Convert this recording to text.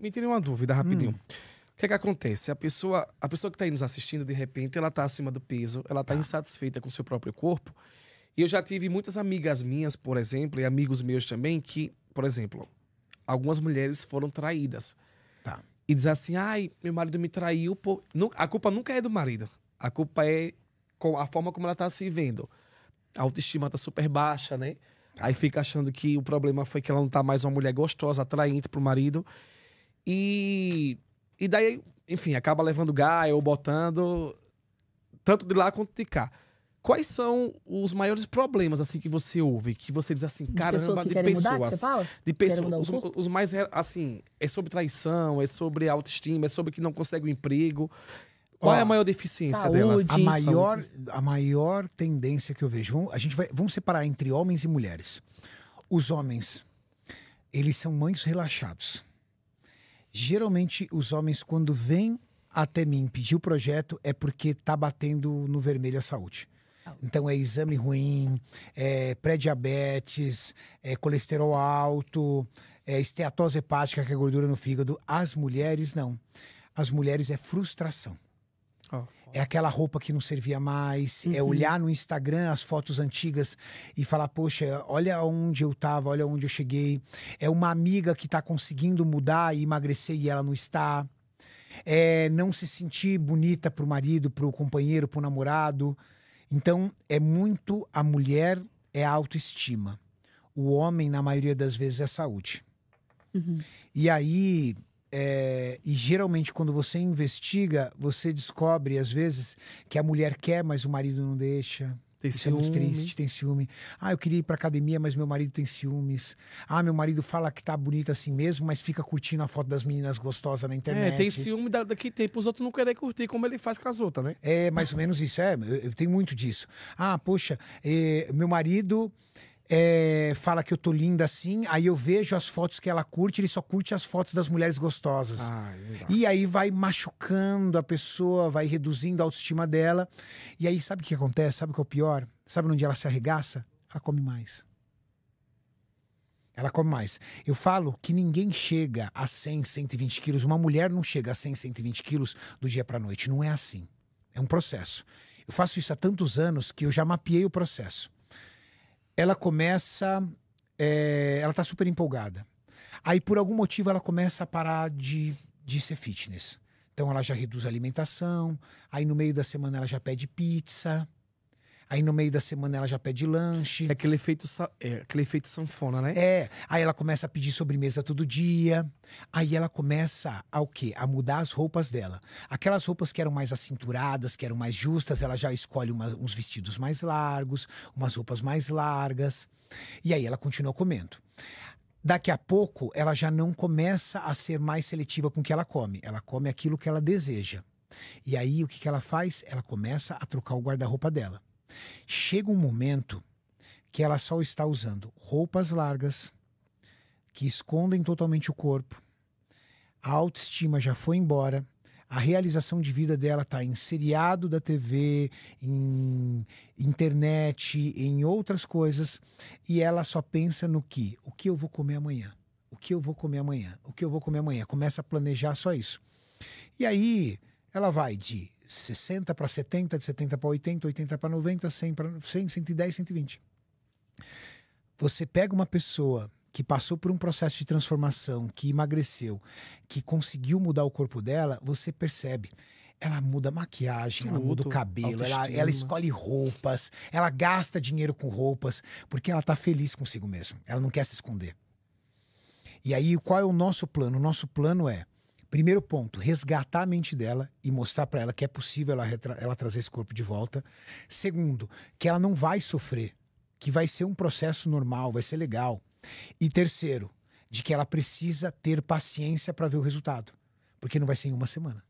me tirei uma dúvida rapidinho. Hum. O que é que acontece? A pessoa, a pessoa que está aí nos assistindo, de repente, ela está acima do peso, ela está ah. Tá. insatisfeita com o seu próprio corpo. E eu já tive muitas amigas minhas, por exemplo, e amigos meus também, que, por exemplo, algumas mulheres foram traídas. Tá. E diz assim, ai, meu marido me traiu. Por... A culpa nunca é do marido. A culpa é com a forma como ela está se vendo. A autoestima está super baixa, né? Tá. Aí fica achando que o problema foi que ela não tá mais uma mulher gostosa, atraente pro marido. E, e daí, enfim, acaba levando gaia ou botando tanto de lá quanto de cá. Quais são os maiores problemas assim que você ouve, que você diz assim, de caramba, de pessoas, mudar, de pessoas, os, os, mais assim, é sobre traição, é sobre autoestima, é sobre que não consegue o um emprego. Qual Ó, é a maior deficiência saúde, delas? A maior, saúde. a maior tendência que eu vejo, vamos, a gente vai, vamos separar entre homens e mulheres. Os homens, eles são mães relaxados. Geralmente, os homens, quando vêm até mim pedir o projeto, é porque tá batendo no vermelho a saúde. Então é exame ruim, é pré-diabetes, é colesterol alto, é esteatose hepática, que é gordura no fígado. As mulheres não. As mulheres é frustração. Oh. É aquela roupa que não servia mais, é uhum. é olhar no Instagram as fotos antigas e falar, poxa, olha onde eu tava, olha onde eu cheguei. É uma amiga que tá conseguindo mudar e emagrecer e ela não está. É não se sentir bonita pro marido, pro companheiro, pro namorado. Então, é muito a mulher é a autoestima. O homem, na maioria das vezes, é a saúde. Uhum. E aí, é, e geralmente, quando você investiga, você descobre, às vezes, que a mulher quer, mas o marido não deixa. Tem Isso ciúme. é muito triste, tem ciúme. Ah, eu queria ir pra academia, mas meu marido tem ciúmes. Ah, meu marido fala que tá bonito assim mesmo, mas fica curtindo a foto das meninas gostosas na é, internet. É, tem ciúme daqui a tempo, os outros não querer curtir como ele faz com as outras, né? É, mais ou menos isso. É, eu, eu tenho muito disso. Ah, poxa, eh, meu marido é, fala que eu tô linda assim, aí eu vejo as fotos que ela curte, ele só curte as fotos das mulheres gostosas. Ah, é e aí vai machucando a pessoa, vai reduzindo a autoestima dela. E aí sabe o que acontece? Sabe o que é o pior? Sabe onde ela se arregaça? Ela come mais. Ela come mais. Eu falo que ninguém chega a 100, 120 quilos. Uma mulher não chega a 100, 120 quilos do dia para noite. Não é assim. É um processo. Eu faço isso há tantos anos que eu já mapeei o processo ela começa. É, ela tá super empolgada. Aí, por algum motivo, ela começa a parar de, de ser fitness. Então, ela já reduz a alimentação. Aí, no meio da semana, ela já pede pizza. Aí no meio da semana ela já pede lanche. É aquele efeito, é aquele efeito sanfona, né? É. Aí ela começa a pedir sobremesa todo dia. Aí ela começa a o quê? A mudar as roupas dela. Aquelas roupas que eram mais acinturadas, que eram mais justas, ela já escolhe uma, uns vestidos mais largos, umas roupas mais largas. E aí ela continua comendo daqui a pouco ela já não começa a ser mais seletiva com o que ela come. Ela come aquilo que ela deseja. E aí o que, que ela faz? Ela começa a trocar o guarda-roupa dela. Chega um momento que ela só está usando roupas largas, que escondem totalmente o corpo, a autoestima já foi embora, a realização de vida dela está em seriado da TV, em internet, em outras coisas, e ela só pensa no que? O que eu vou comer amanhã? O que eu vou comer amanhã? O que eu vou comer amanhã? Começa a planejar só isso. E aí ela vai de 60 para 70, de 70 para 80, 80 para 90, 100 para 100, 110, 120. Você pega uma pessoa que passou por um processo de transformação, que emagreceu, que conseguiu mudar o corpo dela, você percebe. Ela muda a maquiagem, Tudo, ela muda o cabelo, ela, ela, escolhe roupas, ela gasta dinheiro com roupas, porque ela tá feliz consigo mesma. Ela não quer se esconder. E aí, qual é o nosso plano? O nosso plano é Primeiro ponto, resgatar a mente dela e mostrar para ela que é possível ela, ela trazer esse corpo de volta. Segundo, que ela não vai sofrer, que vai ser um processo normal, vai ser legal. E terceiro, de que ela precisa ter paciência para ver o resultado, porque não vai ser em uma semana.